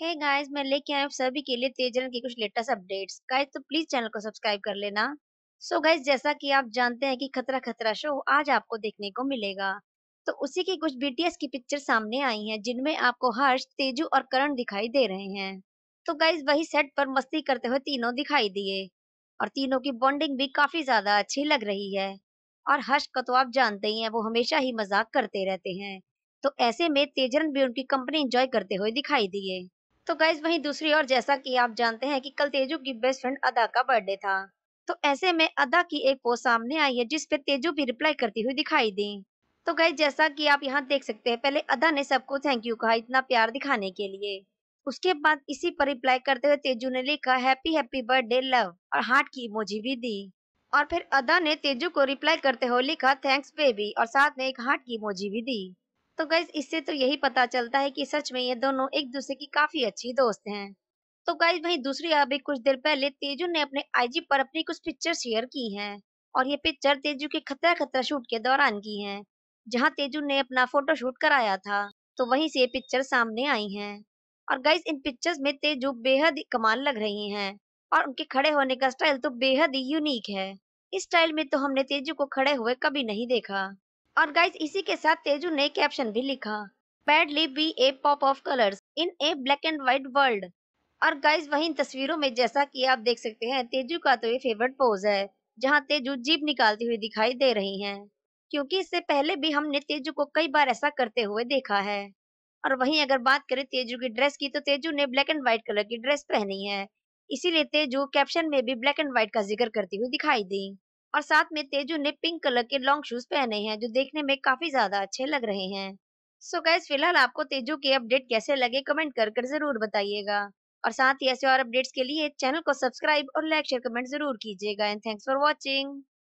है hey guys मैं लेके आया हूँ सभी के लिए तेजरन की कुछ लेटेस्ट अपडेट्स गाइस तो प्लीज चैनल को सब्सक्राइब कर लेना सो so गाइस जैसा कि आप जानते हैं कि खतरा खतरा शो आज आपको देखने को मिलेगा तो उसी की कुछ बीटीएस की पिक्चर सामने आई हैं जिनमें आपको हर्ष तेजू और करण दिखाई दे रहे हैं तो गाइज वही सेट पर मस्ती करते हुए तीनों दिखाई दिए और तीनों की बॉन्डिंग भी काफी ज्यादा अच्छी लग रही है और हर्ष को तो आप जानते ही हैं वो हमेशा ही मजाक करते रहते हैं तो ऐसे में तेजरन भी उनकी कंपनी एंजॉय करते हुए दिखाई दिए तो गाइज वहीं दूसरी ओर जैसा कि आप जानते हैं कि कल तेजू की बेस्ट फ्रेंड अदा का बर्थडे था तो ऐसे में अदा की एक पोस्ट सामने आई है जिसपे तेजू भी रिप्लाई करती हुई दिखाई दी तो गाइज जैसा कि आप यहाँ देख सकते हैं पहले अदा ने सबको थैंक यू कहा इतना प्यार दिखाने के लिए उसके बाद इसी पर रिप्लाई करते हुए तेजू ने लिखा हैप्पी हैप्पी बर्थडे लव और हार्ट की इमोजी भी दी और फिर अदा ने तेजू को रिप्लाई करते हुए लिखा थैंक्स बेबी और साथ में एक हार्ट की इमोजी भी दी तो गाइज इससे तो यही पता चलता है कि सच में ये दोनों एक दूसरे की काफी अच्छी दोस्त हैं तो गाइज वहीं दूसरी अभी कुछ देर पहले तेजू ने अपने आईजी पर अपनी कुछ पिक्चर शेयर की हैं और ये पिक्चर तेजू के खतरा खतरा शूट के दौरान की हैं जहां तेजू ने अपना फोटो शूट कराया था तो वहीं से ये पिक्चर सामने आई हैं और गाइज इन पिक्चर्स में तेजू बेहद कमाल लग रही हैं और उनके खड़े होने का स्टाइल तो बेहद ही यूनिक है इस स्टाइल में तो हमने तेजू को खड़े हुए कभी नहीं देखा और गाइज इसी के साथ तेजू ने कैप्शन भी लिखा pad lip be a pop of colour in a black and white world और गाइज वही तस्वीरों में जैसा कि आप देख सकते हैं तेजू का तो ये फेवरेट पोज है जहाँ तेजू जीप निकालती हुई दिखाई दे रही हैं क्योंकि इससे पहले भी हमने तेजू को कई बार ऐसा करते हुए देखा है और वहीं अगर बात करें तेजू की ड्रेस की तो तेजू ने ब्लैक एंड व्हाइट कलर की ड्रेस पहनी है इसीलिए तेजू कैप्शन में भी ब्लैक एंड व्हाइट का जिक्र करती हुई दिखाई दी और साथ में तेजू ने पिंक कलर के लॉन्ग शूज पहने हैं जो देखने में काफी ज्यादा अच्छे लग रहे हैं सो गैस फिलहाल आपको तेजू के अपडेट कैसे लगे कमेंट कर कर जरूर बताइएगा और साथ ही ऐसे और अपडेट्स के लिए चैनल को सब्सक्राइब और लाइक शेयर कमेंट जरूर कीजिएगा एंड थैंक्स फॉर वॉचिंग